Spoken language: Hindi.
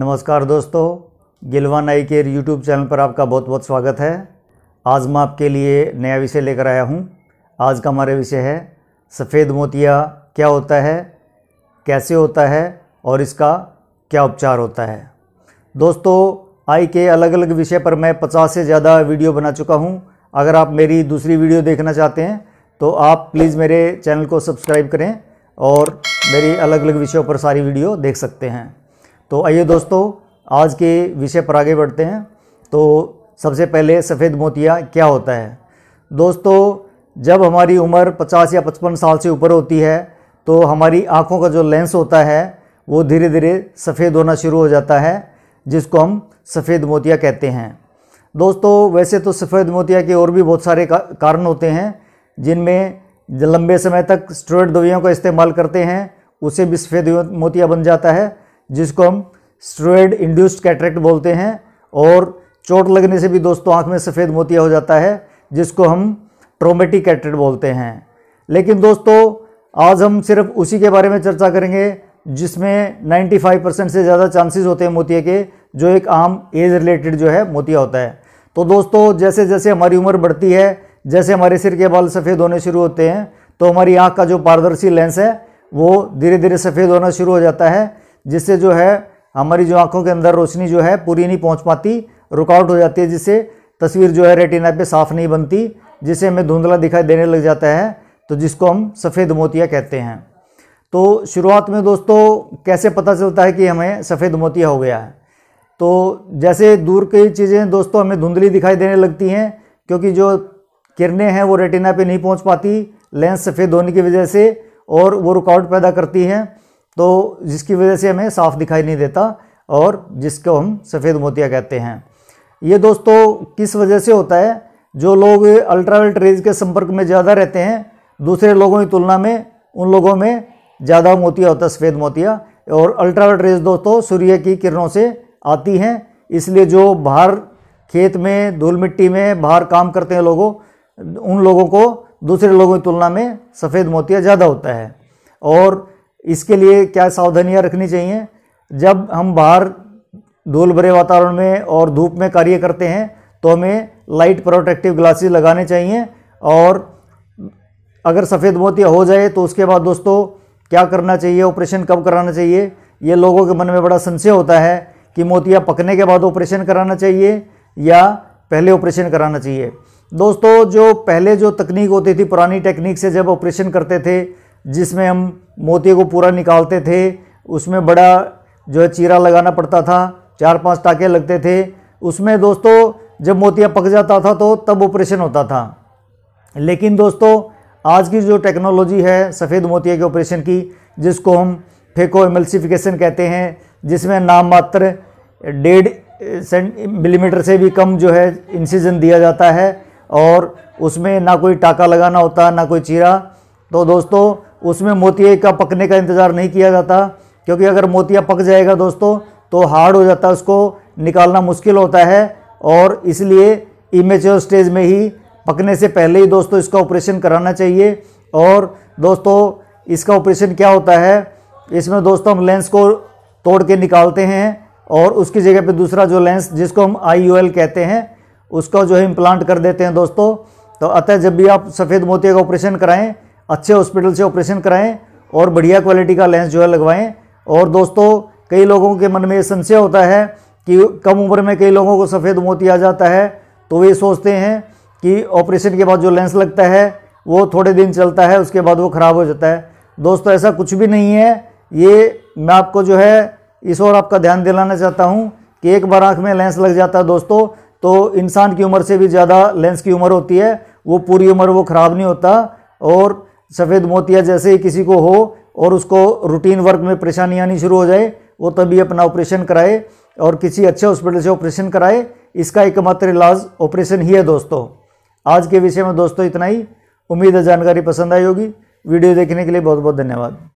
नमस्कार दोस्तों Gilwan eye care YouTube channel पर आपका बहुत बहुत स्वागत है आज मैं आपके लिए नया विषय लेकर आया हूँ आज का हमारा विषय है सफ़ेद मोतिया क्या होता है कैसे होता है और इसका क्या उपचार होता है दोस्तों आई के अलग अलग विषय पर मैं पचास से ज़्यादा वीडियो बना चुका हूँ अगर आप मेरी दूसरी वीडियो देखना चाहते हैं तो आप प्लीज़ मेरे चैनल को सब्सक्राइब करें और मेरी अलग अलग विषयों पर सारी वीडियो देख सकते हैं तो आइए दोस्तों आज के विषय पर आगे बढ़ते हैं तो सबसे पहले सफ़ेद मोतिया क्या होता है दोस्तों जब हमारी उम्र 50 या 55 साल से ऊपर होती है तो हमारी आँखों का जो लेंस होता है वो धीरे धीरे सफ़ेद होना शुरू हो जाता है जिसको हम सफ़ेद मोतिया कहते हैं दोस्तों वैसे तो सफ़ेद मोतिया के और भी बहुत सारे का, कारण होते हैं जिनमें लंबे समय तक स्टेरॉइड दवाइयों का इस्तेमाल करते हैं उसे भी सफ़ेद मोतिया बन जाता है जिसको हम स्ट्रोइड इंड्यूस्ड कैटरेक्ट बोलते हैं और चोट लगने से भी दोस्तों आँख में सफ़ेद मोतिया हो जाता है जिसको हम ट्रोमेटिक कैटरेक्ट बोलते हैं लेकिन दोस्तों आज हम सिर्फ उसी के बारे में चर्चा करेंगे जिसमें 95 परसेंट से ज़्यादा चांसेस होते हैं मोतिया के जो एक आम एज रिलेटेड जो है मोतिया होता है तो दोस्तों जैसे जैसे हमारी उम्र बढ़ती है जैसे हमारे सिर के बाल सफ़ेद होने शुरू होते हैं तो हमारी आँख का जो पारदर्शी लेंस है वो धीरे धीरे सफ़ेद होना शुरू हो जाता है जिससे जो है हमारी जो आंखों के अंदर रोशनी जो है पूरी नहीं पहुंच पाती रुकावट हो जाती है जिससे तस्वीर जो है रेटिना पे साफ नहीं बनती जिसे हमें धुंधला दिखाई देने लग जाता है तो जिसको हम सफ़ेद मोतिया कहते हैं तो शुरुआत में दोस्तों कैसे पता चलता है कि हमें सफ़ेद मोतिया हो गया है तो जैसे दूर की चीज़ें दोस्तों हमें धुंधली दिखाई देने लगती हैं क्योंकि जो किरणें हैं वो रेटिना पे नहीं पहुंच पाती लेंस सफ़ेद होने की वजह से और वो रुकावट पैदा करती हैं तो जिसकी वजह से हमें साफ दिखाई नहीं देता और जिसको हम सफ़ेद मोतिया कहते हैं ये दोस्तों किस वजह से होता है जो लोग अल्ट्रावेल्ट रेज के संपर्क में ज़्यादा रहते हैं दूसरे लोगों की तुलना में उन लोगों में ज़्यादा मोतिया होता है सफ़ेद मोतिया और अल्ट्रावेल्ट रेज दोस्तों सूर्य की किरणों से आती हैं इसलिए जो बाहर खेत में धूल मिट्टी में बाहर काम करते हैं लोगों उन लोगों को दूसरे लोगों की तुलना में सफ़ेद मोतिया ज़्यादा होता है और इसके लिए क्या सावधानियाँ रखनी चाहिए जब हम बाहर धूल भरे वातावरण में और धूप में कार्य करते हैं तो हमें लाइट प्रोटेक्टिव ग्लासेस लगाने चाहिए और अगर सफ़ेद मोतिया हो जाए तो उसके बाद दोस्तों क्या करना चाहिए ऑपरेशन कब कराना चाहिए ये लोगों के मन में बड़ा संशय होता है कि मोतिया पकने के बाद ऑपरेशन कराना चाहिए या पहले ऑपरेशन कराना चाहिए दोस्तों जो पहले जो तकनीक होती थी पुरानी टेक्निक से जब ऑपरेशन करते थे जिसमें हम मोती को पूरा निकालते थे उसमें बड़ा जो है चीरा लगाना पड़ता था चार पांच टाके लगते थे उसमें दोस्तों जब मोतिया पक जाता था तो तब ऑपरेशन होता था लेकिन दोस्तों आज की जो टेक्नोलॉजी है सफ़ेद मोतिया के ऑपरेशन की जिसको हम फेको एमल्सिफिकेशन कहते हैं जिसमें नाम मात्र डेढ़ मिलीमीटर से भी कम जो है इंसिजन दिया जाता है और उसमें ना कोई टाका लगाना होता ना कोई चीरा तो दोस्तों उसमें मोतिया का पकने का इंतज़ार नहीं किया जाता क्योंकि अगर मोतिया पक जाएगा दोस्तों तो हार्ड हो जाता है उसको निकालना मुश्किल होता है और इसलिए इमेच्योर स्टेज में ही पकने से पहले ही दोस्तों इसका ऑपरेशन कराना चाहिए और दोस्तों इसका ऑपरेशन क्या होता है इसमें दोस्तों हम लेंस को तोड़ के निकालते हैं और उसकी जगह पे दूसरा जो लेंस जिसको हम आई कहते हैं उसका जो है इम्प्लांट कर देते हैं दोस्तों तो अतः जब भी आप सफ़ेद मोतिया का ऑपरेशन कराएं अच्छे हॉस्पिटल से ऑपरेशन कराएं और बढ़िया क्वालिटी का लेंस जो है लगवाएं और दोस्तों कई लोगों के मन में ये संशय होता है कि कम उम्र में कई लोगों को सफ़ेद मोती आ जाता है तो वे सोचते हैं कि ऑपरेशन के बाद जो लेंस लगता है वो थोड़े दिन चलता है उसके बाद वो ख़राब हो जाता है दोस्तों ऐसा कुछ भी नहीं है ये मैं आपको जो है इस और आपका ध्यान दिलाना चाहता हूँ कि एक बार आँख में लेंस लग जाता है दोस्तों तो इंसान की उम्र से भी ज़्यादा लेंस की उम्र होती है वो पूरी उम्र वो ख़राब नहीं होता और सफ़ेद मोतिया जैसे ही किसी को हो और उसको रूटीन वर्क में परेशानी आनी शुरू हो जाए वो तभी अपना ऑपरेशन कराए और किसी अच्छे हॉस्पिटल से ऑपरेशन कराए इसका एकमात्र इलाज ऑपरेशन ही है दोस्तों आज के विषय में दोस्तों इतना ही उम्मीद है जानकारी पसंद आई होगी वीडियो देखने के लिए बहुत बहुत धन्यवाद